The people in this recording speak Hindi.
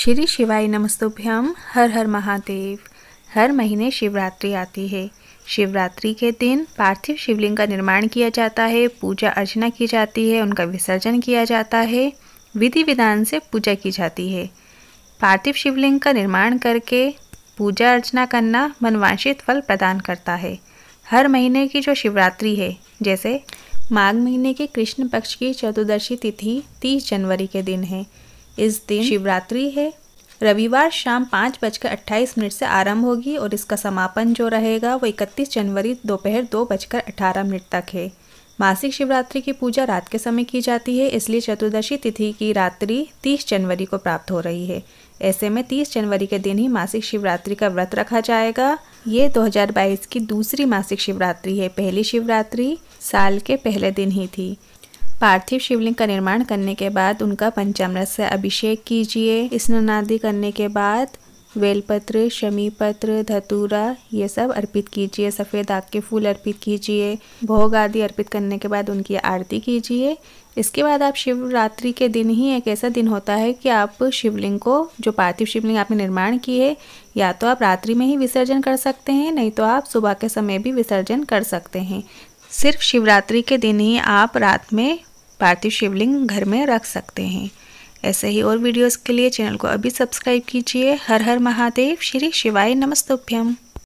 श्री शिवाय नमस्तुभ्यम हर हर महादेव हर महीने शिवरात्रि आती है शिवरात्रि के दिन पार्थिव शिवलिंग का निर्माण किया जाता है पूजा अर्चना की जाती है उनका विसर्जन किया जाता है विधि विधान से पूजा की जाती है पार्थिव शिवलिंग का निर्माण करके पूजा अर्चना करना मनवांशित फल प्रदान करता है हर महीने की जो शिवरात्रि है जैसे माघ महीने के कृष्ण पक्ष की चतुर्दशी तिथि 30 जनवरी के दिन है इस दिन शिवरात्रि है रविवार शाम पाँच बजकर अट्ठाईस मिनट से आरंभ होगी और इसका समापन जो रहेगा वो इकतीस जनवरी दोपहर दो, दो बजकर अठारह मिनट तक है मासिक शिवरात्रि की पूजा रात के समय की जाती है इसलिए चतुर्दशी तिथि की रात्रि तीस जनवरी को प्राप्त हो रही है ऐसे में तीस जनवरी के दिन ही मासिक शिवरात्रि का व्रत रखा जाएगा ये 2022 की दूसरी मासिक शिवरात्रि है पहली शिवरात्रि साल के पहले दिन ही थी पार्थिव शिवलिंग का निर्माण करने के बाद उनका पंचामृत से अभिषेक कीजिए स्नानादि करने के बाद बेलपत्र शमी पत्र धतूरा ये सब अर्पित कीजिए सफ़ेद आग के फूल अर्पित कीजिए भोग आदि अर्पित करने के बाद उनकी आरती कीजिए इसके बाद आप शिवरात्रि के दिन ही एक ऐसा दिन होता है कि आप शिवलिंग को जो पार्थिव शिवलिंग आपने निर्माण की है या तो आप रात्रि में ही विसर्जन कर सकते हैं नहीं तो आप सुबह के समय भी विसर्जन कर सकते हैं सिर्फ शिवरात्रि के दिन ही आप रात में पार्थिव शिवलिंग घर में रख सकते हैं ऐसे ही और वीडियोस के लिए चैनल को अभी सब्सक्राइब कीजिए हर हर महादेव श्री शिवाय नमस्तुभ्यम